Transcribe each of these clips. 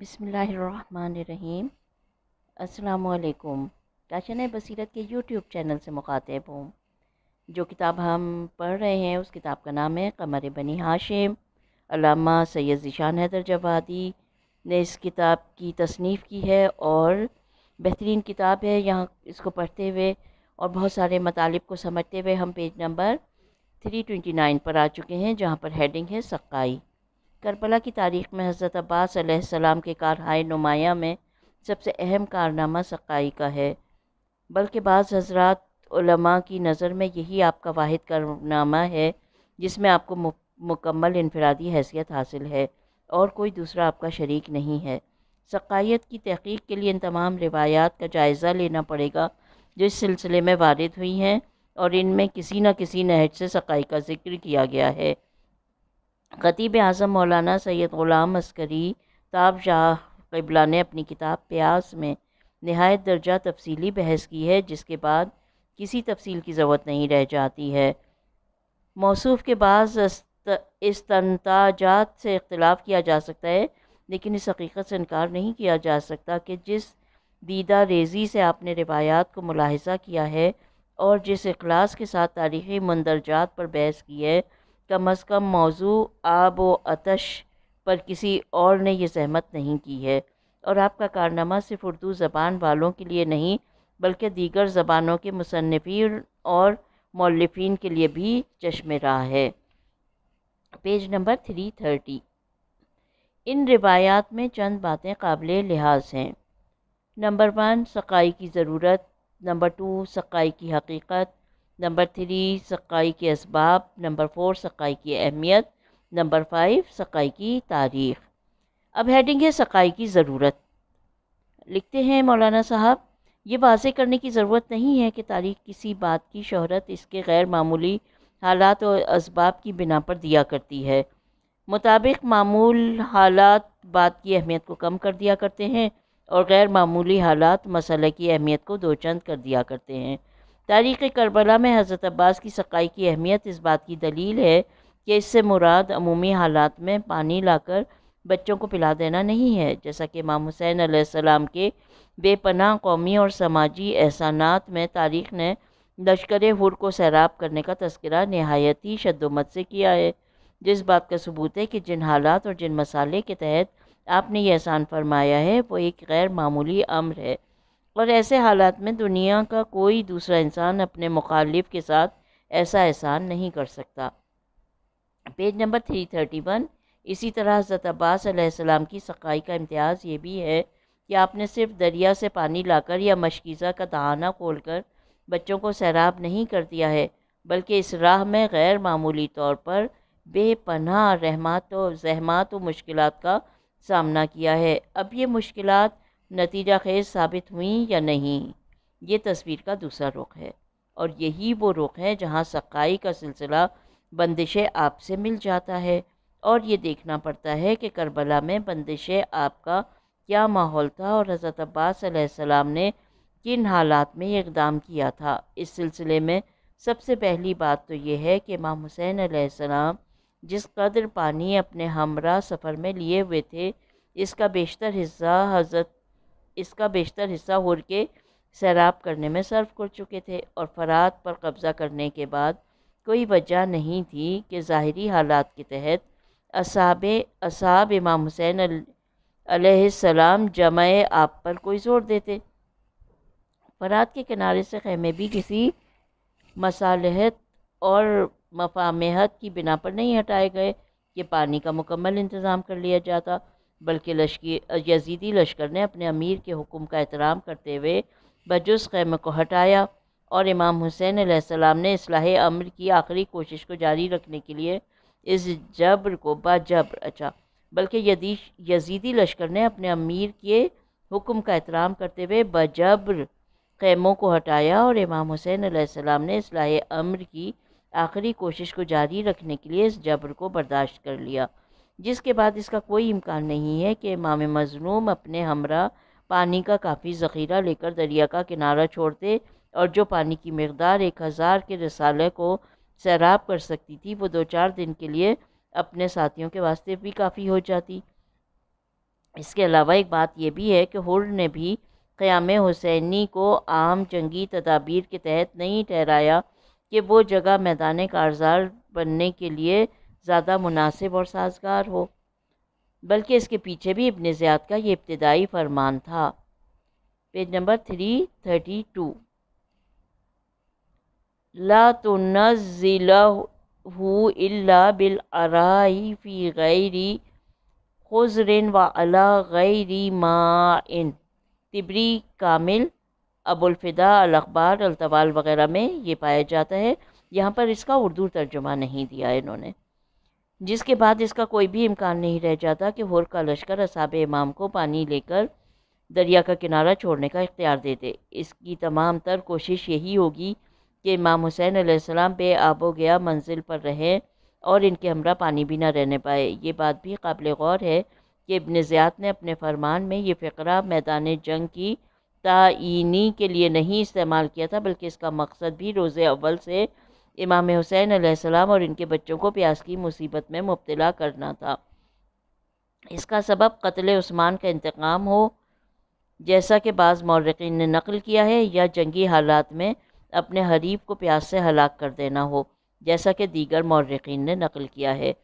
बिसमीम असलकुम काशन बसीरत के यूट्यूब चैनल से मुखातिब हूँ जो किताब हम पढ़ रहे हैं उस किताब का नाम है कमर बनी हाशिम अलामा सैयद ज़िशान हैदर जवादी ने इस किताब की तसनीफ़ की है और बेहतरीन किताब है यहाँ इसको पढ़ते हुए और बहुत सारे मतालब को समझते हुए हम page number three twenty nine पर आ चुके हैं जहाँ पर हेडिंग है सकाई करबला की तारीख़ में हज़रत अब्बास सलाम के कारहाय नुमाया में सबसे अहम कारनामा सकाई का है बल्कि बाज़ हजरात की नज़र में यही आपका वाद कारनामा है जिसमें आपको मुकम्मल इनफरादी हैसियत हासिल है और कोई दूसरा आपका शरीक नहीं है सकायत की तहकीक के लिए इन तमाम रिवायात का जायज़ा लेना पड़ेगा जो इस सिलसिले में वारद हुई हैं और इनमें किसी न किसी नहज से सकाई का जिक्र किया गया है ख़तीब आज़म मौलाना सैयद ग़ुलाम अस्करी ताब शाह कबला ने अपनी किताब प्यास में नहायत दर्जा तफसीली बहस की है जिसके बाद किसी तफसील की ज़रूरत नहीं रह जाती है मौसू के बाद इस्तनताजात से इख्तलाफ किया जा सकता है लेकिन इस हकीकत से इनकार नहीं किया जा सकता कि जिस दीदा रेजी से आपने रिवायात को मुलाहजा किया है और जिस अखलास के साथ तारीख़ी मंदरजात पर बहस की है कम अज़ कम मौजू आब व आतश पर किसी और ने यह जहमत नहीं की है और आपका कारनामा सिर्फ उर्दू ज़बान वालों के लिए नहीं बल्कि दीगर ज़बानों के मुसनफिन और मौलफिन के लिए भी चश्म रहा है पेज नंबर थ्री थर्टी इन रिवायात में चंद बातें काबिल लिहाज हैं नंबर वन सकाई की ज़रूरत नंबर टू सकाई की हकीकत नंबर थ्री सकाई के इसबाब नंबर फोर सकाई की अहमियत नंबर फाइव सकाई की तारीख अब हेडिंग है सकाई की ज़रूरत लिखते हैं मौलाना साहब ये वाज करने की ज़रूरत नहीं है कि तारीख किसी बात की शहरत इसके गैर मामूली हालात और इसबाब की बिना पर दिया करती है मुताबिक मामूल हालात बात की अहमियत को कम कर दिया करते हैं और गैर मामूली हालात मसले की अहमियत को दो चंद कर दिया करते हैं तारीख़ करबला में हज़रत अब्बास की सकाई की अहमियत इस बात की दलील है कि इससे मुराद अमूमी हालात में पानी लाकर बच्चों को पिला देना नहीं है जैसा कि इमाम हुसैन आसमाम के बेपनाह कौमी और समाजी एहसानात में तारीख ने लश्कर हुर को सैराब करने का तस्करा नहायत ही शदोमत से किया है जिस बात का सबूत है कि जिन हालात और जिन मसाले के तहत आपने यह एहसान फरमाया है वो एक गैर मामूली अम्र है और ऐसे हालात में दुनिया का कोई दूसरा इंसान अपने मुखालिफ के साथ ऐसा एहसान नहीं कर सकता page number three thirty one इसी तरह हज़रत अब्बासम की सकाई का इम्तियाज़ ये भी है कि आपने सिर्फ दरिया से पानी लाकर या मशकीज़ा का दहाना खोल कर बच्चों को सैराब नहीं कर दिया है बल्कि इस राह में गैर मामूली तौर पर बेपनाह रहमत और जहमत व मुश्किल का सामना किया है अब ये मुश्किलात नतीजा खेज साबित हुई या नहीं ये तस्वीर का दूसरा रुख है और यही वो रुख है जहाँ सकाई का सिलसिला बंदिश आप से मिल जाता है और ये देखना पड़ता है कि करबला में बंदिश आपका क्या माहौल था और हज़रत अब्बास ने किन हालात में इकदाम किया था इस सिलसिले में सबसे पहली बात तो यह है कि इमाम हुसैन आसमाम जिस कदर पानी अपने हमरा सफ़र में लिए हुए थे इसका बेशतर हिस्सा हज़रत इसका बेशतर हिस्सा हुर के सैराब करने में सर्व कर चुके थे और फरात पर कब्ज़ा करने के बाद कोई वजह नहीं थी कि ज़ाहरी हालात के तहत असाब असाब इमाम हुसैन सलाम जमाए आप पर कोई ज़ोर देते फरात के किनारे से खेमे भी किसी मसालहत और मफामहत की बिना पर नहीं हटाए गए कि पानी का मुकम्मल इंतज़ाम कर लिया जाता बल्कि लश्की यजीदी लश्कर ने अपने अमीर के हुक्म का एहतराम करते हुए बजुस खैमे को हटाया और इमाम हुसैन सलाम ने असलाह अमर की आखिरी कोशिश को जारी रखने के लिए इस जबर को बाजब्र अच्छा बल्कि यदीश यजीदी लश्कर ने अपने अमीर के हुक्म का एहतराम करते हुए बजब्र खैमों को हटाया और इमाम हुसैन सलाम ने असलाह अमर की आखिरी कोशिश को जारी रखने के लिए इस जबर को बर्दाश्त कर लिया जिसके बाद इसका कोई इम्कान नहीं है कि इमाम मजलूम अपने हमरा पानी का काफ़ी ज़ख़ीरा लेकर दरिया का किनारा छोड़ते और जो पानी की मकदार एक हज़ार के रसाले को सैराब कर सकती थी वो दो चार दिन के लिए अपने साथियों के वास्ते भी काफ़ी हो जाती इसके अलावा एक बात यह भी है कि हुर ने भी क़याम हुसैनी को आम जंगी तदाबीर के तहत नहीं ठहराया कि वो जगह मैदान कारजार बनने के लिए ज़्यादा मुनासिब और साजगार हो बल्कि इसके पीछे भी इबन ज़्याद का ये इब्तदाई फरमान था page number three thirty two ला तो बिल अराई फ़ी गैरी खुजरिन व अला गैरी माइन तिबरी कामिल अबुलफ़िदा अलखबार अलतवाल वगैरह में ये पाया जाता है यहाँ पर इसका उर्दू तर्जुमा नहीं दिया इन्होंने जिसके बाद इसका कोई भी इम्कान नहीं रह जाता कि होर का लश्कर असाब इमाम को पानी लेकर दरिया का किनारा छोड़ने का इख्तियार दे दे इसकी तमाम तर कोशिश यही होगी कि इमाम हुसैन आसमाम आबो गया मंजिल पर रहें और इनके हमरा पानी भी ना रहने पाए ये बात भी काबिल गौर है कि इबन ज़्यात ने अपने फरमान में ये फ़करा मैदान जंग की तयनी के लिए नहीं इस्तेमाल किया था बल्कि इसका मकसद भी रोज़ अव्वल से इमाम हुसैन आसमाम और इनके बच्चों को प्यास की मुसीबत में मुबतला करना था इसका सबब कत्ल उस्मान का इंतकाम हो जैसा कि बाज़ मौरकिन ने नकल किया है या जंगी हालात में अपने हरीफ को प्यास से हलाक कर देना हो जैसा कि दीगर मौरकिन ने नकल किया है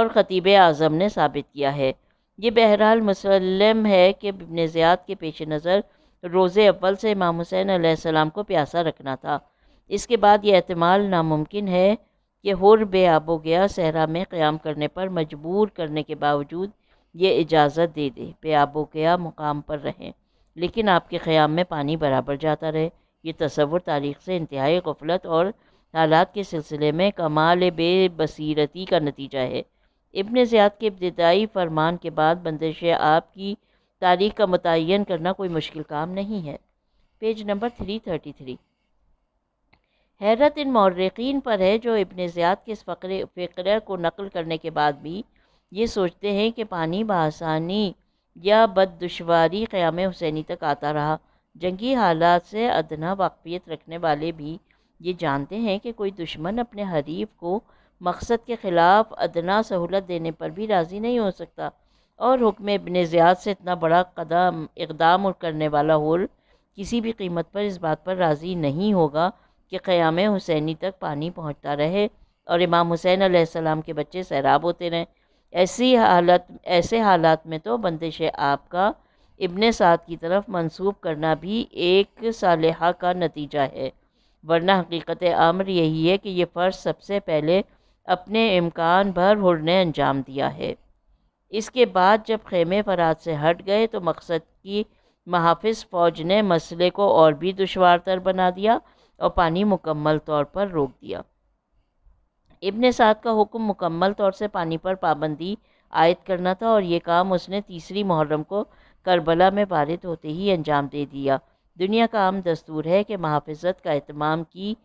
और ख़तीब आज़म ने साबित किया है ये बहरहाल मुसलम है कि इबन के पेश नज़र रोज़े अव्वल से इमाम हुसैन आसमाम को प्यासा रखना था इसके बाद यह अहतमाल नामुमकिन है कि हुर बेआबो गया सहरा में क़्याम करने पर मजबूर करने के बावजूद ये इजाज़त दे दे बेआबो गया मुकाम पर रहें लेकिन आपके क़्याम में पानी बराबर जाता रहे ये तस्वुर तारीख से इंतहाई गफलत और हालात के सिलसिले में कमाल बेबसरती का नतीजा है इबन ज़्यात के इब्तदाई फरमान के बाद बंदिश आपकी तारीख का मुतन करना कोई मुश्किल काम नहीं है page number three thirty three हैरत इन मौरकिन पर है जो इबन ज़्यादत के इस फ़करे फ़िक्र को नकल करने के बाद भी ये सोचते हैं कि पानी बसानी या बद क़्याम हुसैनी तक आता रहा जंगी हालात से अदना वाकफियत रखने वाले भी ये जानते हैं कि कोई दुश्मन अपने हरीफ को मकसद के ख़िलाफ़ अदना सहूलत देने पर भी राज़ी नहीं हो सकता और हुक्म इबन ज़ियाद से इतना बड़ा कदम इकदाम और करने वाला होल किसी भी कीमत पर इस बात पर राज़ी नहीं होगा कि क़याम हुसैनी तक पानी पहुँचता रहे और इमाम हुसैन आसमाम के बच्चे सैराब होते रहें ऐसी हालत ऐसे हालात में तो बंदिश आपका इबन साद की तरफ मंसूब करना भी एक सालहा का नतीजा है वरना हकीकत आमर यही है कि यह फ़र्ज़ सबसे पहले अपने इम्कान भर हुर ने अंजाम दिया है इसके बाद जब खेमे फराद से हट गए तो मकसद की महाफ़ फ़ौज ने मसले को और भी दुशवार तर बना दिया और पानी मुकम्मल तौर पर रोक दिया इबन साद का हुक्म मुकम्मल तौर से पानी पर पाबंदी आयद करना था और यह काम उसने तीसरी मुहर्रम को करबला में पारित होते ही अंजाम दे दिया दुनिया का आम दस्तूर है कि महाफत का अहतमाम की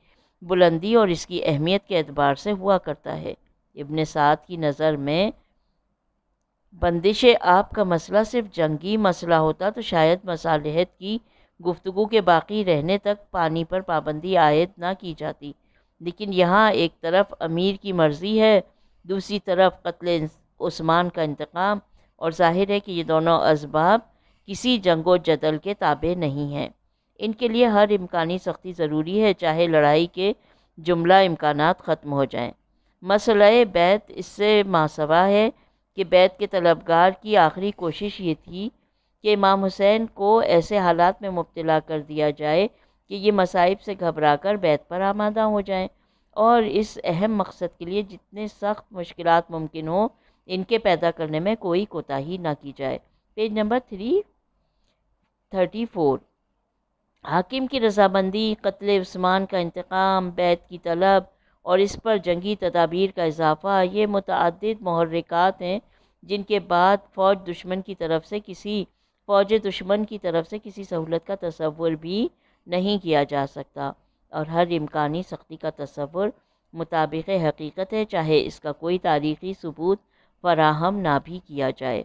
बुलंदी और इसकी अहमियत के अतबार से हुआ करता है इबन साद की नज़र में बंदिश आप का मसला सिर्फ जंगी मसला होता तो शायद मसालहत की गुफ्तु के बाकी रहने तक पानी पर पाबंदी आयद ना की जाती लेकिन यहाँ एक तरफ अमीर की मर्ज़ी है दूसरी तरफ कत्ल उस्मान का इंतकाम और जाहिर है कि ये दोनों इसबाब किसी जंगो जदल के ताबे नहीं हैं इनके लिए हर इम्कानी सख्ती ज़रूरी है चाहे लड़ाई के जुमला इम्कान ख़त्म हो जाएँ मसल बैत इससे मासवा है कि बैत के तलबगार की आखिरी कोशिश ये थी कि इमाम हुसैन को ऐसे हालात में मुबतला कर दिया जाए कि ये मसाइब से घबरा कर बैत पर आमादा हो जाए और इस अहम मकसद के लिए जितने सख्त मुश्किल मुमकिन हों इनके पैदा करने में कोई कोताही ना की जाए page number three thirty four हाकिम की रजामंदी कत्ल स्मान का इंतकाम बैत की तलब और इस पर जंगी तदाबीर का इजाफा ये मतदद महरिकात हैं जिनके बाद फ़ौज दुश्मन की तरफ से किसी फ़ौज दुश्मन की तरफ से किसी सहूलत का तस्वुर भी नहीं किया जा सकता और हर इम्कानी सख्ती का तस्वुर मुताबिक हकीकत है चाहे इसका कोई तारीखी सबूत फराहम ना भी किया जाए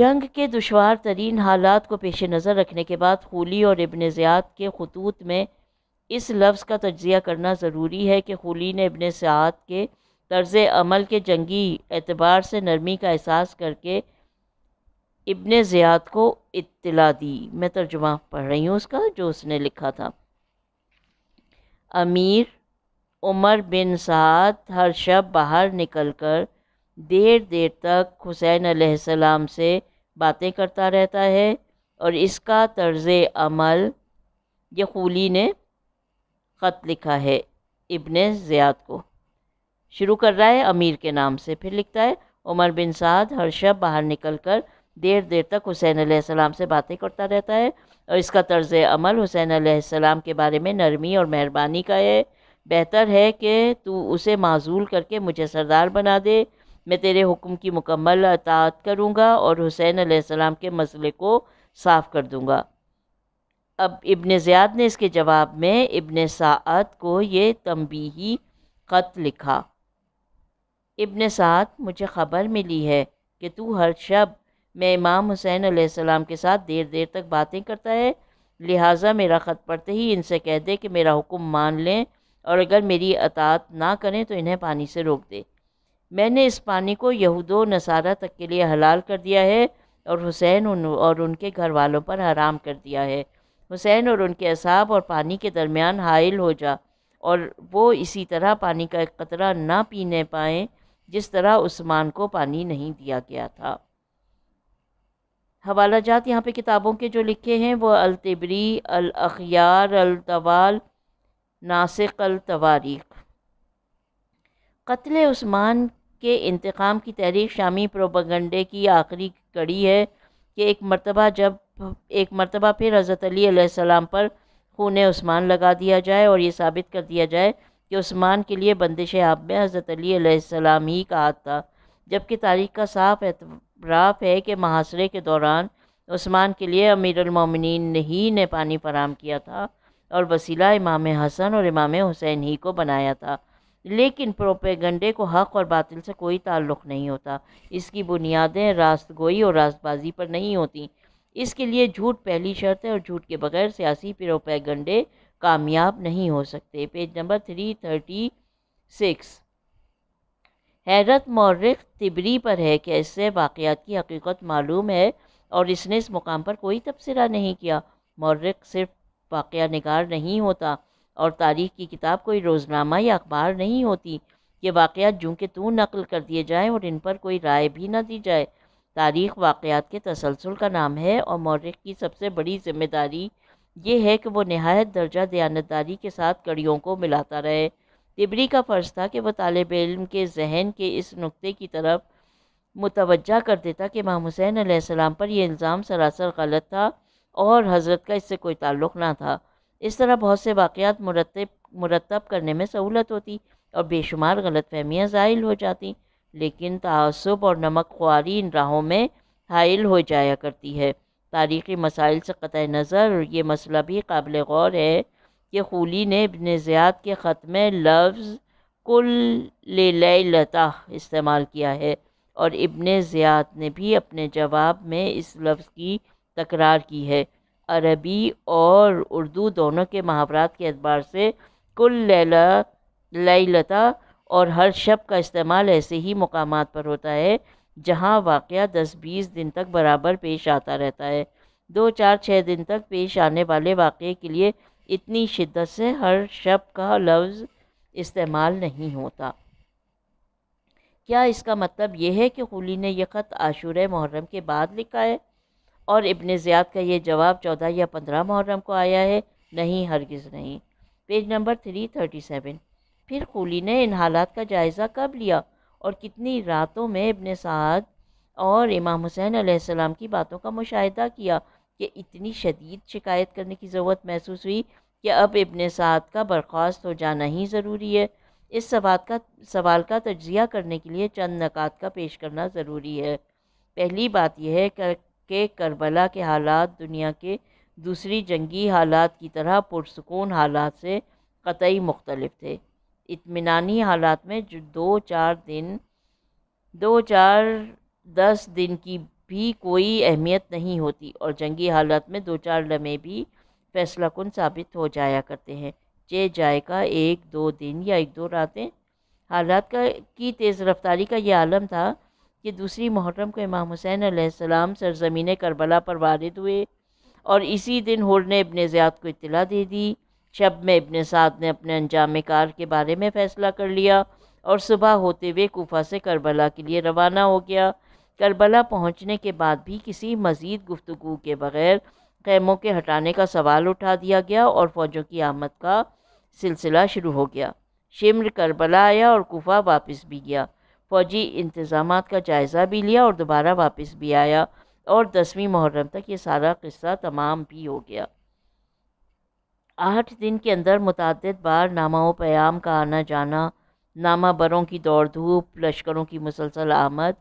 जंग के दुशवार तरीन हालात को पेश नज़र रखने के बाद खूली और इबन ज़्यात के खतूत में इस लफ्ज़ का तजिया करना ज़रूरी है कि खूली ने इबन सियात के तर्ज़ अमल के जंगी एतबार से नरमी का एहसास करके इब्न ज़ियाद को इत्तला दी मैं तर्जुमा पढ़ रही हूँ उसका जो उसने लिखा था अमीर उमर बिन साद हर शब बाहर निकलकर देर देर तक हुसैन सलाम से बातें करता रहता है और इसका तर्ज अमल यकूली ने ख़त लिखा है इब्न ज़ियाद को शुरू कर रहा है अमीर के नाम से फिर लिखता है उमर बिन साद हर शब बाहर निकलकर देर देर तक हुसैन आसमाम से बातें करता रहता है और इसका तर्ज अमल हुसैन आसमाम के बारे में नरमी और मेहरबानी का है बेहतर है कि तू उसे माजूल करके मुझे सरदार बना दे मैं तेरे हुक्म की मुकम्मल अतात करूँगा और हुसैन आसमाम के मसले को साफ़ कर दूँगा अब इबन ज़्याद ने इसके जवाब में इबन सात को ये तंबीही ख़त लिखा इबन सात मुझे ख़बर मिली है कि तू हर शब मैं इमाम हुसैन आसमाम के साथ देर देर तक बातें करता है लिहाजा मेरा ख़त पढ़ते ही इनसे कह दे कि मेरा हुक्म मान लें और अगर मेरी अतात ना करें तो इन्हें पानी से रोक दे मैंने इस पानी को यहूद नसारा तक के लिए हलाल कर दिया है और हुसैन उन और उनके घर वालों पर हराम कर दिया है हुसैन और उनके असाब और पानी के दरमियान हायल हो जा और वो इसी तरह पानी का एक कतरा ना पीने पाएँ जिस तरह उस्मान को पानी नहीं दिया गया था हवाला जात यहाँ पे किताबों के जो लिखे हैं वो अलतबरी अलखियार अलतवाल नासिक अलतवारीख कत्ल उस्मान के इंतकाम की तहरीक शामी प्रोपगंडे की आखिरी कड़ी है कि एक मरतबा जब एक मरतबा फिर हज़रत अलीसम पर खून उस्मान लगा दिया जाए और ये साबित कर दिया जाए कि उस्मान के लिए बंदिश आप में हज़रत अलीसम ही का हाथ था जबकि तारीख का साफ राफ है कि महासरे के दौरान उस्मान के लिए अमीरमिन ही ने पानी फराम किया था और वसीला इमाम हसन और इमाम हुसैन ही को बनाया था लेकिन प्रोपेगंडे को हक और बातिल से कोई ताल्लुक़ नहीं होता इसकी बुनियादें रास्त गोई और रास्तबाजी पर नहीं होती इसके लिए झूठ पहली शर्त है और झूठ के बगैर सियासी प्रोपेगंडे कामयाब नहीं हो सकते page number three thirty six हैरत मौरख तिबरी पर है कि इससे वाक़ात की हकीकत मालूम है और इसने इस मुकाम पर कोई तबसरा नहीं किया मौरख सिर्फ वाक़ नगार नहीं होता और तारीख़ की किताब कोई रोज़नामा या अखबार नहीं होती ये वाक़ जूँ के तू नकल कर दिए जाएँ और इन पर कोई राय भी ना दी जाए तारीख़ वाक़ात के तसलसल का नाम है और मौरख की सबसे बड़ी ज़िम्मेदारी ये है कि वो नहायत दर्जा दयानतदारी के साथ कड़ियों को मिलाता रहे तिबरी का फ़र्ज़ था कि वह तालब इम के जहन के इस नुक़े की तरफ मुतवजह कर देता कि माम हुसैन आसमाम पर यह इल्ज़ाम सरासर गलत था और हज़रत का इससे कोई ताल्लुक़ ना था इस तरह बहुत से वाक़ात मुरतब मुरतब करने में सहूलत होती और बेशुमार गलत फहमियाँ ज़ाहिल हो जाती लेकिन तसब और नमक खुआरी इन राहों में हायल हो जाया करती है तारीख़ी मसाइल से क़त नज़र ये मसला भी काबिल गौर है कि खूली ने इबन ज़ियाद के ख़त में लफ्ज़ कुल लता इस्तेमाल किया है और इबन ज़ियाद ने भी अपने जवाब में इस लफ्ज़ की तकरार की है अरबी और उर्दू दोनों के महावरात के अतबार से कुल लैला लता और हर शब का इस्तेमाल ऐसे ही मकाम पर होता है जहाँ वाक़ दस बीस दिन तक बराबर पेश आता रहता है दो चार छः दिन तक पेश आने वाले वाक़े के लिए इतनी शिद्दत से हर शब्द का लफ्ज़ इस्तेमाल नहीं होता क्या इसका मतलब यह है कि खुली ने यह ख़त आशूर मुहर्रम के बाद लिखा है और इबन ज़ियाद का यह जवाब चौदह या पंद्रह मुहर्रम को आया है नहीं हरगिज़ नहीं page number three thirty seven फिर खुली ने इन हालात का जायज़ा कब लिया और कितनी रातों में इबन साद और इमाम हुसैन आसमाम की बातों का मुशाह किया कि इतनी शदीद शिकायत करने की ज़रूरत महसूस हुई कि अब इबन साद का बर्खास्त हो जाना ही ज़रूरी है इस सवाल का सवाल का तजिया करने के लिए चंद नकात का पेश करना ज़रूरी है पहली बात यह है कर, कि करबला के हालात दुनिया के दूसरी जंगी हालात की तरह पुरसकून हालात से कतई मुख्तलफ थे इतमानी हालात में जो दो चार दिन दो चार दस दिन की भी कोई अहमियत नहीं होती और जंगी हालत में दो चार लम्हे भी फैसला कन साबित हो जाया करते हैं जे जायका एक दो दिन या एक दो रातें हालात का की तेज़ रफ्तारी का यह आलम था कि दूसरी मुहर्रम को इमाम हुसैन आसमाम सरजमीन करबला पर वारद हुए और इसी दिन हुर ने इबन ज़ियाद को इतला दे दी शब में इबन साद ने अपने अंजाम कार के बारे में फ़ैसला कर लिया और सुबह होते हुए कोफा से करबला के लिए रवाना हो गया करबला पहुंचने के बाद भी किसी मज़ीद गुफ्तु के बगैर खैमों के हटाने का सवाल उठा दिया गया और फ़ौजों की आमद का सिलसिला शुरू हो गया शिमर करबला आया और कोफा वापस भी गया फ़ौजी इंतज़ाम का जायज़ा भी लिया और दोबारा वापस भी आया और दसवीं मुहर्रम तक ये सारा किस्सा तमाम भी हो गया आठ दिन के अंदर मुतद बार नामा प्याम का आना जाना नामा बरों की दौड़ धूप लश्करों की मुसलसल आमद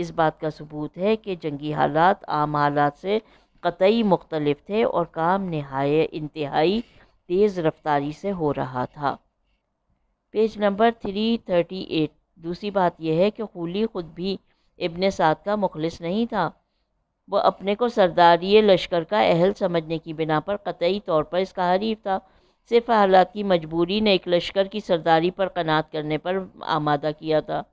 इस बात का सबूत है कि जंगी हालात आम हालात से कतई मुख्तलफ थे और काम नहाय इंतहाई तेज़ रफ्तारी से हो रहा था page number three thirty eight दूसरी बात यह है कि खूली ख़ुद भी इब्ने साद का मुखलिस नहीं था वह अपने को सरदारी लश्कर का अहल समझने की बिना पर कतई तौर पर इसका हरीफ था सिर्फ हालात की मजबूरी ने एक लश्कर की सरदारी पर कनात करने पर आमादा किया था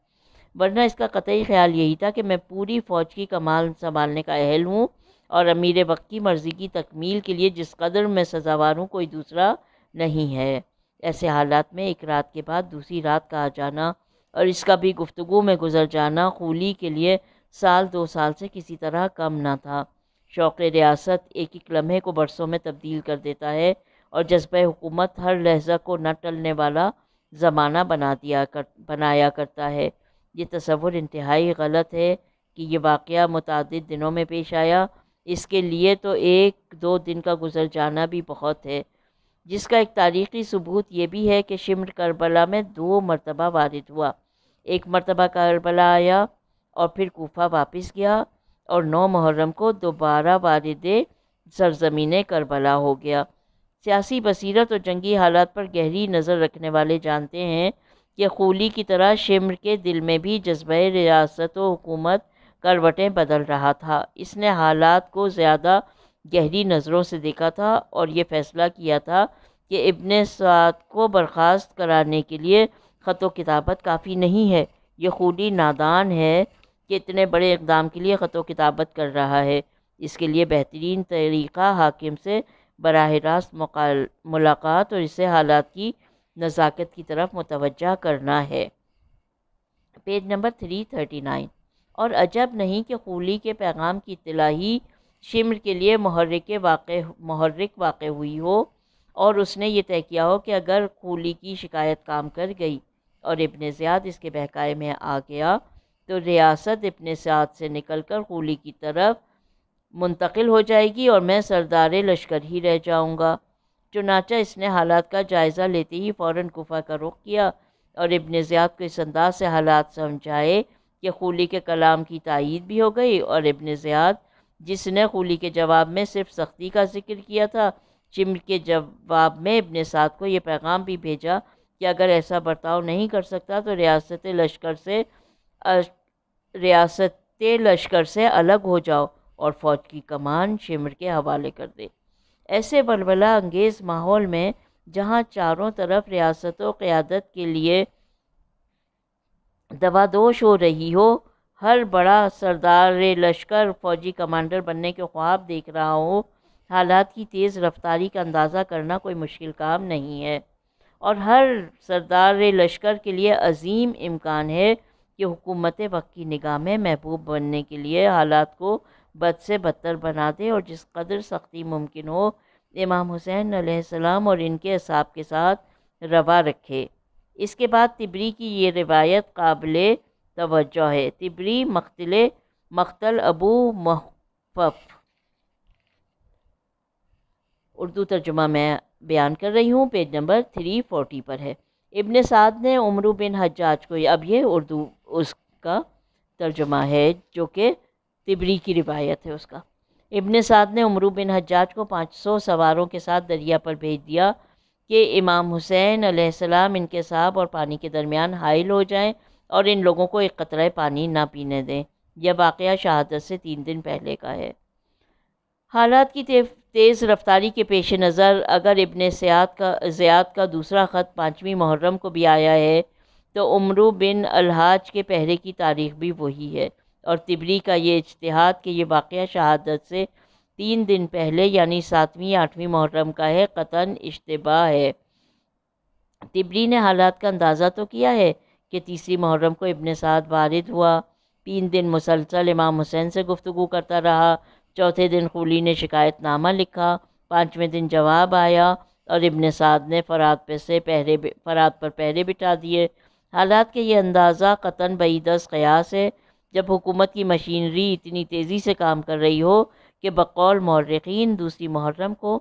वरना इसका कतई ख्याल यही था कि मैं पूरी फ़ौज की कमाल संभालने का अहल हूँ और अमीर वक्त की मर्ज़ी की तकमील के लिए जिस कदर मैं सजावार हूँ कोई दूसरा नहीं है ऐसे हालात में एक रात के बाद दूसरी रात का आ जाना और इसका भी गुफ्तु में गुजर जाना खूली के लिए साल दो साल से किसी तरह कम ना था शौक़ रियासत एक एक लम्हे को बरसों में तब्दील कर देता है और जज्ब हुकूमत हर लहजा को न टलने वाला ज़माना बना दिया कर बनाया करता है ये तस्वुर इंतहाई गलत है कि ये वाक़ मतद दिनों में पेश आया इसके लिए तो एक दो दिन का गुजर जाना भी बहुत है जिसका एक तारीख़ी सबूत ये भी है कि शिमर करबला में दो मरतबा वारद हुआ एक मरतबा करबला आया और फिर कोफा वापस गया और नौ मुहर्रम को दोबारा वारद सरजमीन करबला हो गया सियासी बसीरत और जंगी हालात पर गहरी नज़र रखने वाले जानते हैं कि खूली की तरह शिमर के दिल में भी जज्बे रियासत व हुकूमत करवटें बदल रहा था इसने हालात को ज़्यादा गहरी नज़रों से देखा था और ये फैसला किया था कि इबन सात को बर्खास्त कराने के लिए ख़त किताबत काफ़ी नहीं है ये खूली नादान है कि इतने बड़े इकदाम के लिए ख़त किताबत कर रहा है इसके लिए बेहतरीन तरीक़ा हाकिम से बरह रास्त मुलाकात और इससे हालात की नज़ाकत की तरफ मुतवज़ा करना है page number three thirty nine और अजब नहीं कि खूली के पैगाम की इतलाही शिमर के लिए महर्रिक वाक़ महर्रिक वाक़ हुई हो और उसने ये तय किया हो कि अगर खूली की शिकायत काम कर गई और इबन ज़्याद इसके बहकाए में आ गया तो रियासत इबन ज़्याद से निकल कर खूली की तरफ मुंतकिल हो जाएगी और मैं सरदार लश्कर ही रह जाऊँगा चुनाचा इसने हालात का जायज़ा लेते ही फ़ौर गुफा का रुख किया और इबन ज़्याद को इस अंदाज से हालात समझाए कि खूली के कलाम की तइद भी हो गई और इबन ज़्याद जिसने खूली के जवाब में सिर्फ सख्ती का जिक्र किया था चिमर के जवाब में इबन साद को ये पैगाम भी भेजा कि अगर ऐसा बर्ताव नहीं कर सकता तो रियासत लश्कर से रियासत लश्कर से अलग हो जाओ और फ़ौज की कमान शिमर के हवाले कर दे ऐसे बलबला अंगेज़ माहौल में जहां चारों तरफ रियासत क़्यादत के लिए दवादोश हो रही हो हर बड़ा सरदार लश्कर फ़ौजी कमांडर बनने के ख्वाब देख रहा हो हालात की तेज़ रफ्तारी का अंदाज़ा करना कोई मुश्किल काम नहीं है और हर सरदार लश्कर के लिए अजीम इम्कान है कि हुकूमत वक्त की निगाह में महबूब बनने के लिए हालात को बद से बदतर बना दे और जिस कदर सख्ती मुमकिन हो इमाम हुसैन आसमाम और इनके असाब के साथ रवा रखे इसके बाद तिबरी की ये रिवायत काबिल तवज्जो है तिबरी मख्तल मख्तल अबू महफ उर्दू तर्जुमा मैं बयान कर रही हूँ पेज नंबर थ्री फोर्टी पर है इबन साद ने उमरू बिन हजाज को अब ये उर्दू उसका तर्जुमा है जो कि तिबरी की रिवायत है उसका इबन साद ने उमरू बिन हजाज को 500 सवारों के साथ दरिया पर भेज दिया कि इमाम हुसैन आसमाम इनके साहब और पानी के दरमियान हाइल हो जाएं और इन लोगों को एक कतरा पानी ना पीने दें यह वाक़ शहादत से तीन दिन पहले का है हालात की तेज़ रफ्तारी के पेश नज़र अगर इबन सयाद का ज़ियाद का दूसरा ख़त पाँचवीं मुहर्रम को भी आया है तो उमरू बिन अलहाज के पहरे की तारीख भी वही है और तिबरी का ये इजतहाद कि ये वाक़ शहादत से तीन दिन पहले यानी सातवीं आठवीं मुहर्रम का है कतन इश्तबा है तिबरी ने हालात का अंदाज़ा तो किया है कि तीसरी मुहर्रम को इबन साद वारद हुआ तीन दिन मुसलसल इमाम हुसैन से गुफ्तु करता रहा चौथे दिन खुली ने शिकायतनामा लिखा पाँचवें दिन जवाब आया और इबन साद ने फरात पे से पहरे फ़रात पर पहरे बिठा दिए हालात के ये अंदाज़ा बई बईदस क़यास है जब हुकूमत की मशीनरी इतनी तेज़ी से काम कर रही हो कि बकौल मौरखीन दूसरी मुहर्रम को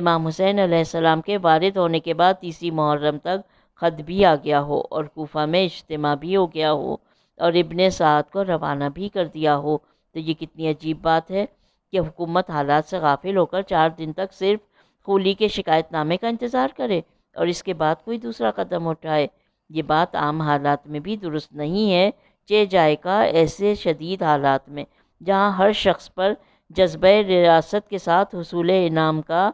इमाम हुसैन आसमाम के वारद होने के बाद तीसरी मुहर्रम तक ख़त भी आ गया हो और कोफा में इज्तम भी हो गया हो और इबन साद को रवाना भी कर दिया हो तो ये कितनी अजीब बात है कि हुकूमत हालात से गाफिल होकर चार दिन तक सिर्फ खूली के शिकायतनामे का इंतज़ार करे और इसके बाद कोई दूसरा कदम उठाए ये बात आम हालात में भी दुरुस्त नहीं है चे जाएगा ऐसे शदीद हालात में जहाँ हर शख्स पर जज्ब रियासत के साथ हसूल इनाम का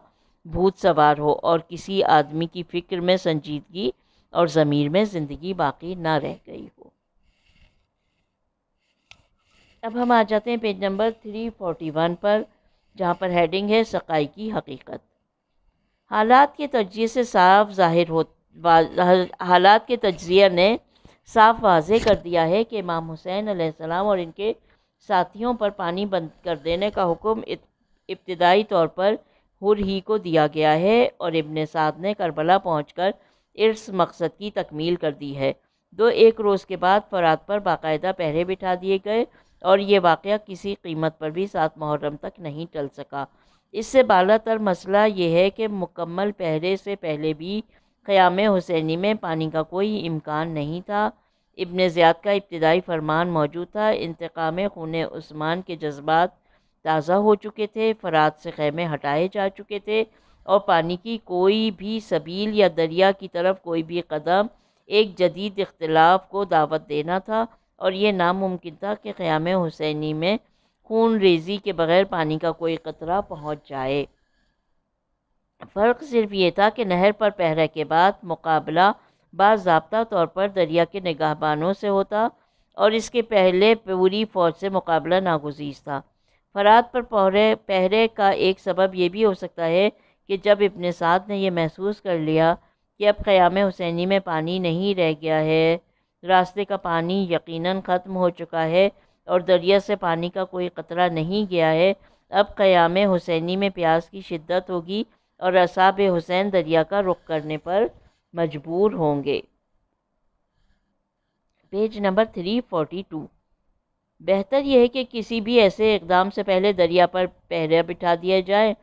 भूत सवार हो और किसी आदमी की फ़िक्र में संजीदगी और ज़मीर में ज़िंदगी बाकी ना रह गई हो अब हम आ जाते हैं page number three forty one पर जहाँ पर हेडिंग है सकाई की हकीकत हालात के तजिए से साफ जाहिर हो हालात के तजिया ने साफ वाज कर दिया है कि इमाम हुसैन आसमाम और इनके साथियों पर पानी बंद कर देने का हुक्म इब्तदाई तौर पर हुर ही को दिया गया है और इबन साद ने करबला पहुँच कर इस मकसद की तकमील कर दी है दो एक रोज़ के बाद फरात पर बाकायदा पहरे बिठा दिए गए और ये वाक़ किसी कीमत पर भी सात मुहर्रम तक नहीं टल सका इससे बाला तर मसला ये है कि मुकम्मल पहरे से पहले भी क़याम हुसैनी में पानी का कोई इम्कान नहीं था इबन ज़्यादा का इब्तदाई फरमान मौजूद था इंतकाम खून उस्मान के जज्बात ताज़ा हो चुके थे फरात से खैमे हटाए जा चुके थे और पानी की कोई भी सबील या दरिया की तरफ कोई भी कदम एक जदीद इख्तलाफ को दावत देना था और ये नामुमकिन था कि क़याम हुसैनी में खून रेज़ी के बग़ैर पानी का कोई क़तरा पहुँच जाए फ़र्क सिर्फ ये था कि नहर पर पहरे के बाद मुकाबला बाबा तौर पर दरिया के निगाहबानों से होता और इसके पहले पूरी फौज से मुकाबला नागुजीज था फरात पर पहरे पहरे का एक सबब यह भी हो सकता है कि जब इबन साद ने यह महसूस कर लिया कि अब क़याम हुसैनी में पानी नहीं रह गया है रास्ते का पानी यकीनन ख़त्म हो चुका है और दरिया से पानी का कोई ख़तरा नहीं गया है अब क़याम हुसैनी में प्यास की शिद्दत होगी और असाब हुसैन दरिया का रुख करने पर मजबूर होंगे page number three forty two बेहतर यह है कि किसी भी ऐसे इकदाम से पहले दरिया पर पहरा बिठा दिया जाए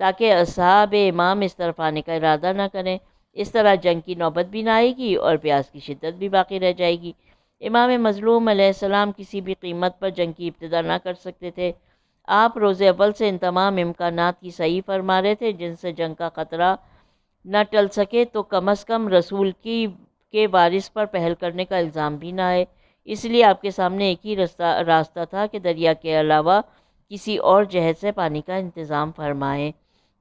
ताकि असाब इमाम इस तरफ आने का इरादा ना करें इस तरह जंग की नौबत भी ना आएगी और प्यास की शिद्दत भी बाकी रह जाएगी इमाम मजलूम सलाम किसी भी कीमत पर जंग की इब्तदा ना कर सकते थे आप रोज़ अव्वल से इन तमाम इम्कान की सही फरमा रहे थे जिनसे जंग का ख़तरा न टल सके तो कम अज़ कम रसूल की के वारिस पर पहल करने का इल्ज़ाम भी ना आए इसलिए आपके सामने एक ही रास्ता रास्ता था कि दरिया के अलावा किसी और जहद से पानी का इंतज़ाम फरमाएँ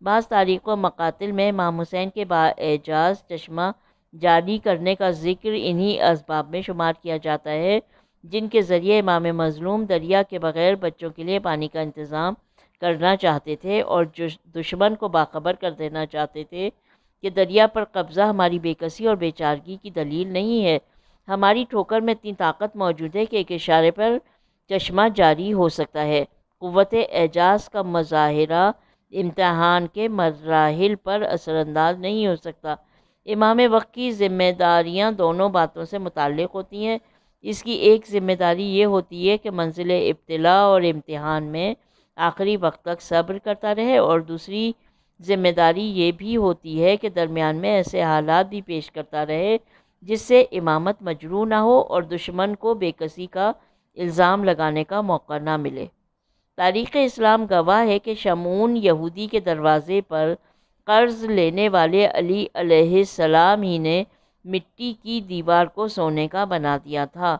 बाज़ तारीख़ व मकातिल में माम हुसैन के बाजाज चश्मा जारी करने का जिक्र इन्हीं इसबाब में शुमार किया जाता है जिनके ज़रिए इमाम मज़लूम दरिया के बग़ैर बच्चों के लिए पानी का इंतज़ाम करना चाहते थे और दुश्मन को बाखबर कर देना चाहते थे कि दरिया पर कब्ज़ा हमारी बेकसी और बेचारगी की दलील नहीं है हमारी ठोकर में इतनी ताकत मौजूद है कि एक इशारे पर चश्मा जारी हो सकता है क़वत एजाज का मज़ाहरा इम्तहान के मराहल पर असरानंदाज नहीं हो सकता इमाम वक्त की ज़िम्मेदारियाँ दोनों बातों से मुतल होती हैं इसकी एक ज़िम्मेदारी ये होती है कि मंजिल इब्तला और इम्तहान में आखिरी वक्त तक सब्र करता रहे और दूसरी ज़िम्मेदारी ये भी होती है कि दरमियान में ऐसे हालात भी पेश करता रहे जिससे इमामत मजरू ना हो और दुश्मन को बेकसी का इल्ज़ाम लगाने का मौका ना मिले तारीख़ इस्लाम गवाह है कि शमून यहूदी के दरवाज़े पर कर्ज़ लेने वाले अली सलाम ही ने मिट्टी की दीवार को सोने का बना दिया था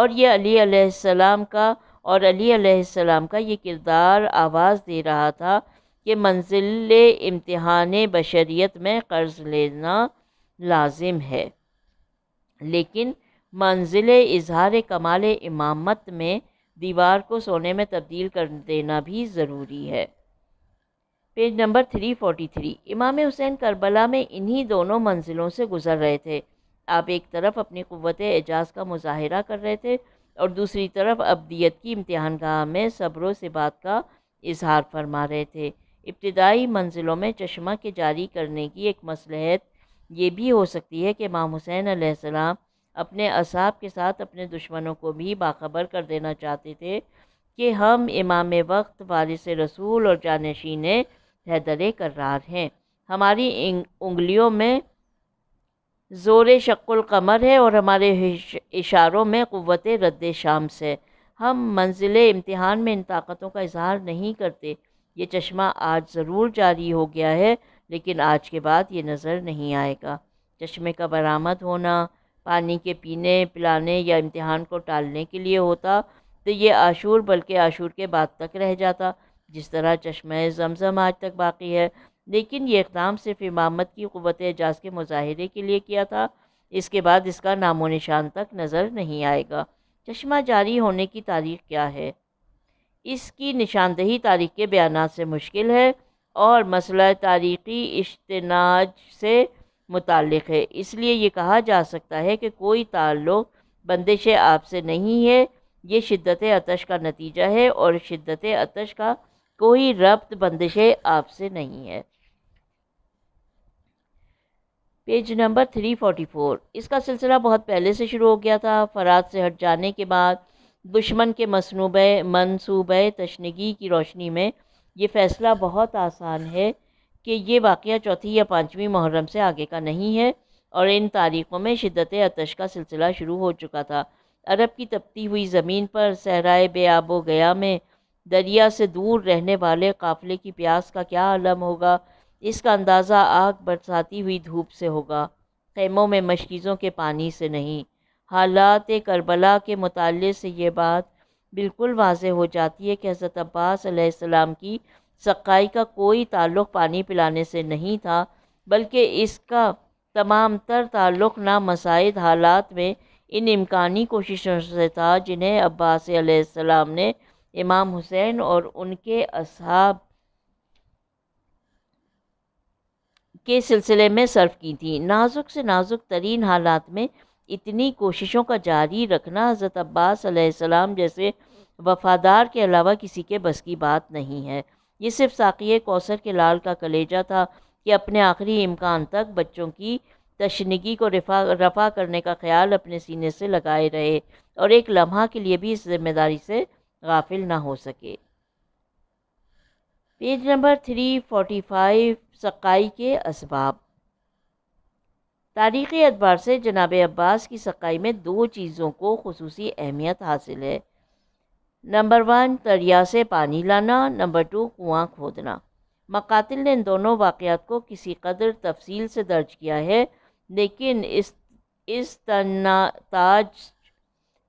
और ये अली अलैहिस्सलाम का और अली अलैहिस्सलाम का ये किरदार आवाज़ दे रहा था कि मंजिल इम्तहान बशरीत में कर्ज लेना लाजिम है लेकिन मंजिल इजहार कमाल इमामत में दीवार को सोने में तब्दील कर देना भी ज़रूरी है पेज नंबर 343 इमाम हुसैन करबला में इन्हीं दोनों मंजिलों से गुजर रहे थे आप एक तरफ अपनी क़वत एजाज़ का मुजाहरा कर रहे थे और दूसरी तरफ अबदियत की इम्तहान गाह में सब्र से बात का इजहार फरमा रहे थे इब्तदाई मंजिलों में चश्मा के जारी करने की एक मसलहत ये भी हो सकती है कि इमाम हुसैन आसमाम अपने असाब के साथ अपने दुश्मनों को भी बाखबर कर देना चाहते थे कि हम इमाम वक्त वारिस रसूल और जानशीन कर रार हैं हमारी उंगलियों में ज़ोर शक्ल कमर है और हमारे इशारों में क़वत रद्द शाम से हम मंजिल इम्तहान में इन ताकतों का इजहार नहीं करते ये चश्मा आज ज़रूर जारी हो गया है लेकिन आज के बाद ये नज़र नहीं आएगा चश्मे का बरामद होना पानी के पीने पिलाने या इम्तहान को टालने के लिए होता तो ये आशूर बल्कि आशूर के बाद तक रह जाता जिस तरह चश्मे जमज़म आज तक बाकी है लेकिन ये इकदाम सिर्फ इमामत की क़वत एजाज के मुजाहरे के लिए किया था इसके बाद इसका नामो निशान तक नज़र नहीं आएगा चश्मा जारी होने की तारीख क्या है इसकी निशानदही तारीख के बयान से मुश्किल है और मसला तारीख़ी इश्तनाज से मुतल है इसलिए ये कहा जा सकता है कि कोई ताल्लुक़ बंदिश आपसे नहीं है ये शिद्दत अतश का नतीजा है और शिद्दत अतश का कोई रब्त बंदिशें आपसे नहीं है पेज नंबर थ्री फ़ोर इसका सिलसिला बहुत पहले से शुरू हो गया था फ़राज़ से हट जाने के बाद दुश्मन के मसनूब मनसूब तशनगी की रोशनी में ये फ़ैसला बहुत आसान है कि ये वाक़ चौथी या पाँचवीं मुहर्रम से आगे का नहीं है और इन तारीख़ों में शिदत आतश का सिलसिला शुरू हो चुका था अरब की तपती हुई ज़मीन पर सहराए आबो गया में दरिया से दूर रहने वाले काफ़िले की प्यास का क्या आलम होगा इसका अंदाज़ा आग बरसाती हुई धूप से होगा खेमों में मशकीज़ों के पानी से नहीं हालात करबला के मुताले से ये बात बिल्कुल वाज हो जाती है कि हज़रत अब्बास की सकाई का कोई ताल्लुक़ पानी पिलाने से नहीं था बल्कि इसका तमाम तर ताल्लुक़ नामसाइद हालात में इन इम्कानी कोशिशों से था जिन्हें अब्बास ने इमाम हुसैन और उनके असहाब के सिलसिले में सर्व की थी नाजुक से नाजुक तरीन हालात में इतनी कोशिशों का जारी रखना हज़रत अब्बास जैसे वफ़ादार के अलावा किसी के बस की बात नहीं है ये सिर्फ साकी कौसर के लाल का कलेजा था कि अपने आखिरी इम्कान तक बच्चों की तशनगी को रफा रफा करने का ख्याल अपने सीने से लगाए रहे और एक लम्हा के लिए भी इस जिम्मेदारी से गाफिल ना हो सके page number three forty five सकाई के इसबाब तारीख़ी अतबार से जनाब अब्बास की सकाई में दो चीज़ों को खसूस अहमियत हासिल है नंबर वन दरिया से पानी लाना नंबर टू कुआँ खोदना मकातिल ने इन दोनों वाक़ात को किसी कदर तफसील से दर्ज किया है लेकिन इस इस तनाताज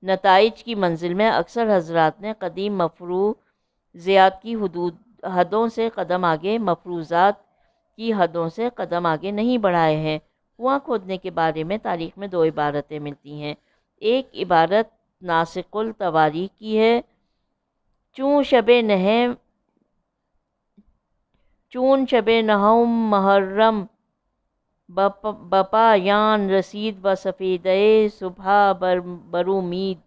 नतज की मंजिल में अक्सर हजरात ने कदीम ज़ियात की हदूद हदों से कदम आगे मफरूज़ात की हदों से कदम आगे नहीं बढ़ाए हैं कुआँ खोदने के बारे में तारीख में दो इबारतें मिलती हैं एक इबारत नासिकुल तवारी की है चूँ शब नह चून शब नहम महर्रम बप बपायान रसीद व सफ़ेद सुबह बर बरूमीद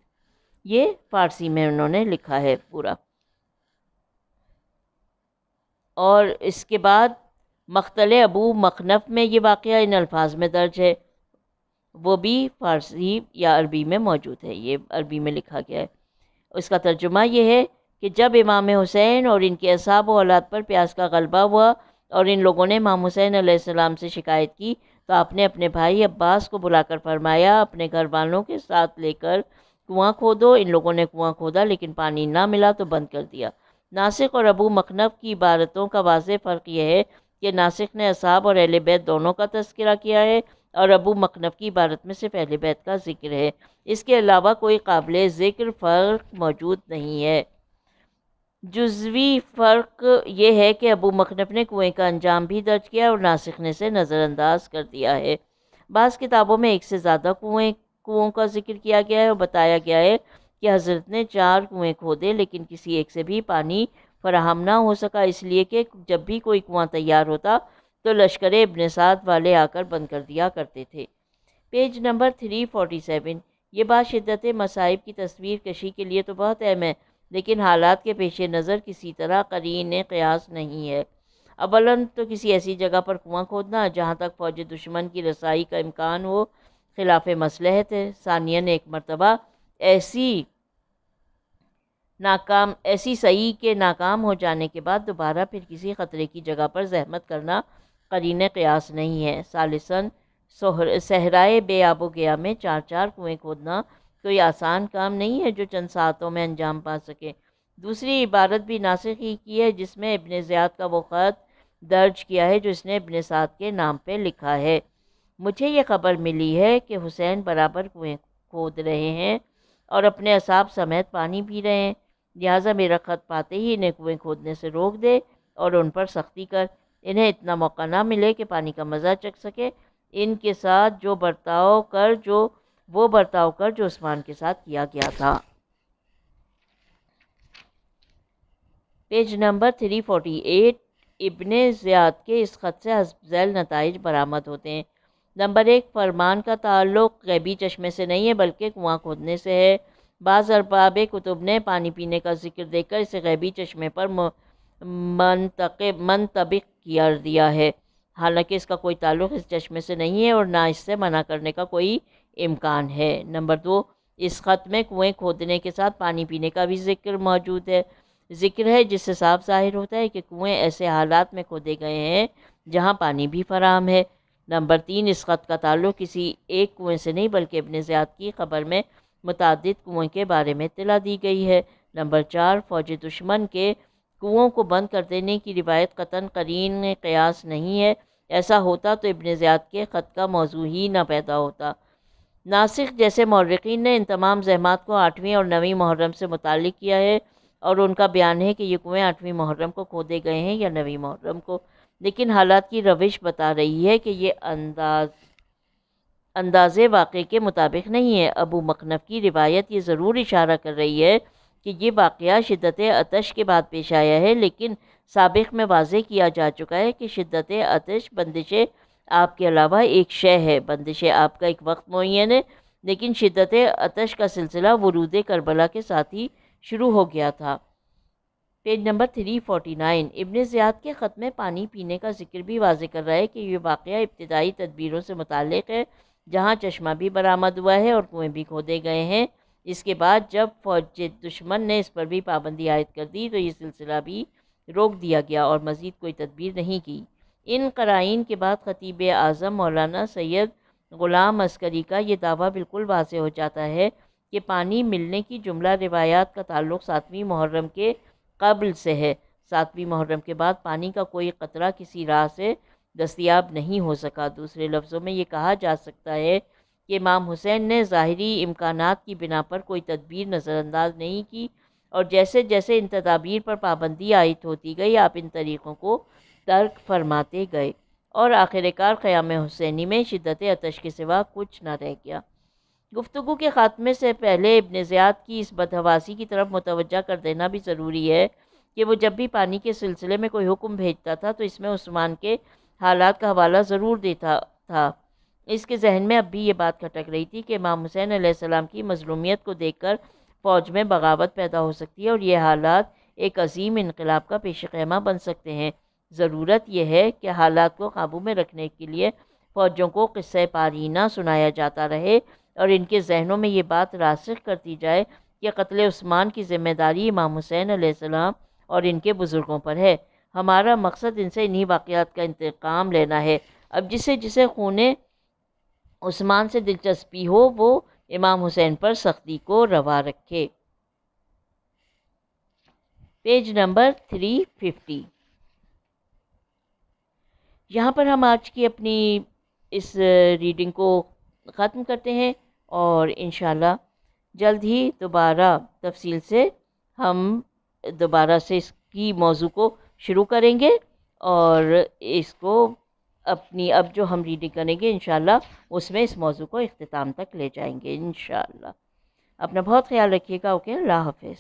ये फ़ारसी में उन्होंने लिखा है पूरा और इसके बाद मख्तल अबू मखनफ़ में ये वाक़ इन अल्फाज में दर्ज है वो भी फ़ारसी या अरबी में मौजूद है ये अरबी में लिखा गया है उसका तर्जुमा ये है कि जब इमाम हुसैन और इनके असाब औलाद पर प्यास का गलबा हुआ और इन लोगों ने इमाम हुसैन आसमाम से शिकायत की तो आपने अपने भाई अब्बास को बुलाकर फरमाया अपने घर वालों के साथ लेकर कुआं खोदो इन लोगों ने कुआं खोदा लेकिन पानी ना मिला तो बंद कर दिया नासिक और अबू मखनब की इबारतों का वाज फ़र्क यह है कि नासिक ने असाब और अहल बैत दोनों का तस्करा किया है और अबू मखनब की इबारत में सिर्फ अहल बैत का जिक्र है इसके अलावा कोई काबिल ज़िक्र फ़र्क मौजूद नहीं है जुजवी फ़र्क ये है कि अबू मखनब ने कुएँ का अंजाम भी दर्ज किया और नासिक ने से नज़रअंदाज कर दिया है बास किताबों में एक से ज़्यादा कुएँ कुओं का जिक्र किया गया है और बताया गया है कि हज़रत ने चार कुएँ खोदे लेकिन किसी एक से भी पानी फराहम ना हो सका इसलिए कि जब भी कोई कुआं तैयार होता तो लश्कर इबन साद वाले आकर बंद कर दिया करते थे page number three forty seven ये बात शिदत मसाइब की तस्वीर कशी के लिए तो बहुत अहम है लेकिन हालात के पेश नज़र किसी तरह करीन क्यास नहीं है अवला तो किसी ऐसी जगह पर कुआँ खोदना जहाँ तक फ़ौज दुश्मन की रसाई का इम्कान हो खिलाफ मसलहत है सानिया ने एक मरतबा ऐसी नाकाम ऐसी सही के नाकाम हो जाने के बाद दोबारा फिर किसी ख़तरे की जगह पर जहमत करना करीन क्यास नहीं है सालिसन सहराए आबो गया में चार चार कुएँ खोदना कोई आसान काम नहीं है जो चंद सातों में अंजाम पा सके दूसरी इबारत भी नासिक ही की है जिसमें इबन ज़्यादात का वो ख़त दर्ज किया है जो इसने इबन सात के नाम पर लिखा है मुझे ये खबर मिली है कि हुसैन बराबर कुएँ खोद रहे हैं और अपने असाब समेत पानी पी रहे हैं लिहाजा मेरा ख़त पाते ही इन्हें कुएँ खोदने से रोक दे और उन पर सख्ती कर इन्हें इतना मौका ना मिले कि पानी का मज़ा चख सके इनके साथ जो बर्ताव कर जो वो बर्ताव कर जो उस्मान के साथ किया गया था page number three forty eight इबन ज़ियाद के इस ख़त से हसबैल नतज बरामद होते हैं नंबर एक फरमान का ताल्लुक गैबी चश्मे से नहीं है बल्कि कुआं खोदने से है बाज़ अरबाब कुतुब ने पानी पीने का जिक्र देकर इसे गैबी चश्मे पर मन मनतबिक किया दिया है हालांकि इसका कोई ताल्लुक इस चश्मे से नहीं है और ना इससे मना करने का कोई इम्कान है नंबर दो इस ख़त में कुएँ खोदने के साथ पानी पीने का भी जिक्र मौजूद है जिक्र है जिससे साफ जाहिर होता है कि कुएँ ऐसे हालात में खोदे गए हैं जहाँ पानी भी फराम है नंबर तीन इस ख़त का ताल्लुक किसी एक कुएँ से नहीं बल्कि अपने ज़्याद की खबर में मुतद कुएँ के बारे में इतला दी गई है नंबर चार फ़ौजी दुश्मन के कुओं को बंद कर देने की रिवायत कतन करीन कयास नहीं है ऐसा होता तो इबन ज़्याद के ख़त का मौजू ही ना पैदा होता नासिक जैसे मौरकिन ने इन तमाम जहमात को आठवीं और नवी मुहर्रम से मुतल किया है और उनका बयान है कि ये कुएँ आठवीं मुहर्रम को खोदे गए हैं या नवी मुहर्रम को लेकिन हालात की रविश बता रही है कि ये अंदाज अंदाज़े वाक़े के मुताबिक नहीं है अबू मकनफ़ की रिवायत ये ज़रूर इशारा कर रही है कि ये वाक़ शिदत आतश के बाद पेश आया है लेकिन सबक में वाज किया जा चुका है कि शिदत आतश बंदिशें आपके अलावा एक शय है बंदिश आपका एक वक्त मुन है लेकिन शिदत आतश का सिलसिला वरूद करबला के साथ ही शुरू हो गया था page number three forty nine इबन ज्यादत के ख़त में पानी पीने का जिक्र भी वाज कर रहा है कि ये वाक़ इब्तदाई तदबीरों से मुतल है जहाँ चश्मा भी बरामद हुआ है और कुएँ भी खोदे गए हैं इसके बाद जब फौज दुश्मन ने इस पर भी पाबंदी आयद कर दी तो ये सिलसिला भी रोक दिया गया और मज़ीद कोई तदबीर नहीं की इन कराइन के बाद ख़तीब आज़म मौलाना सैयद ग़ुलाम अस्करी का ये दावा बिल्कुल वाज हो जाता है कि पानी मिलने की जुमला रिवायात का ताल्लुक सातवीं मुहर्रम के कबल से है सातवीं मुहर्रम के बाद पानी का कोई ख़तरा किसी राह से दस्तियाब नहीं हो सका दूसरे लफ्ज़ों में ये कहा जा सकता है कि इमाम हुसैन ने ज़ाहरी इम्कान की बिना पर कोई तदबीर नज़रअंदाज नहीं की और जैसे जैसे इन तदाबीर पर पाबंदी आयत होती गई आप इन तरीक़ों को तर्क फरमाते गए और आखिरकार क़याम हुसैनी में शिदत अतश के सिवा कुछ न रह गया गुफ्तु के ख़ात्मे से पहले इबन ज़ियाद की इस बदहवासी की तरफ मुतवजा कर देना भी ज़रूरी है कि वो जब भी पानी के सिलसिले में कोई हुक्म भेजता था तो इसमें उस्मान के हालात का हवाला ज़रूर देता था इसके जहन में अब भी ये बात खटक रही थी कि इमाम हुसैन आसमाम की मजलूमियत को देखकर फ़ौज में बगावत पैदा हो सकती है और ये हालात एक अजीम इनकलाब का पेश खैमा बन सकते हैं ज़रूरत यह है कि हालात को काबू में रखने के लिए फ़ौजों को किस्से पारीना सुनाया जाता रहे और इनके जहनों में ये बात रासिक करती जाए कि कत्ल उस्मान की ज़िम्मेदारी इमाम हुसैन आसमाम और इनके बुज़ुर्गों पर है हमारा मकसद इनसे इन्हीं वाक़ात का इंतकाम लेना है अब जिसे जिसे खून उस्मान से दिलचस्पी हो वो इमाम हुसैन पर सख्ती को रवा रखे पेज नंबर थ्री फिफ्टी यहाँ पर हम आज की अपनी इस रीडिंग को ख़त्म करते हैं और इन जल्द ही दोबारा तफसील से हम दोबारा से इसकी मौजू को शुरू करेंगे और इसको अपनी अब जो हम रीडिंग करेंगे इन उसमें इस मौजू को अख्ताम तक ले जाएंगे इन अपना बहुत ख्याल रखिएगा ओके अल्लाह हाफ